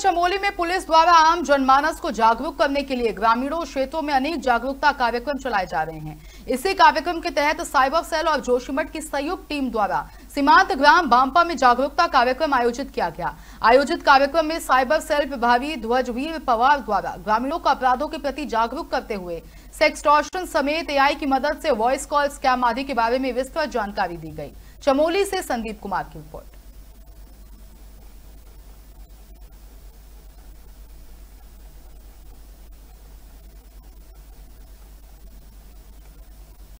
चमोली में पुलिस द्वारा आम जनमानस को जागरूक करने के लिए ग्रामीणों क्षेत्रों में अनेक जागरूकता कार्यक्रम चलाए जा रहे हैं इसी कार्यक्रम के तहत साइबर सेल और जोशीमठ की संयुक्त टीम द्वारा सीमांत ग्राम बांपा में जागरूकता कार्यक्रम आयोजित किया गया आयोजित कार्यक्रम में साइबर सेल प्रभावी ध्वजवीर पवार द्वारा ग्रामीणों को अपराधों के प्रति जागरूक करते हुए सेक्सटॉशन समेत एआई की मदद से वॉइस कॉल स्कैम आदि के बारे में विस्तृत जानकारी दी गई चमोली से संदीप कुमार की रिपोर्ट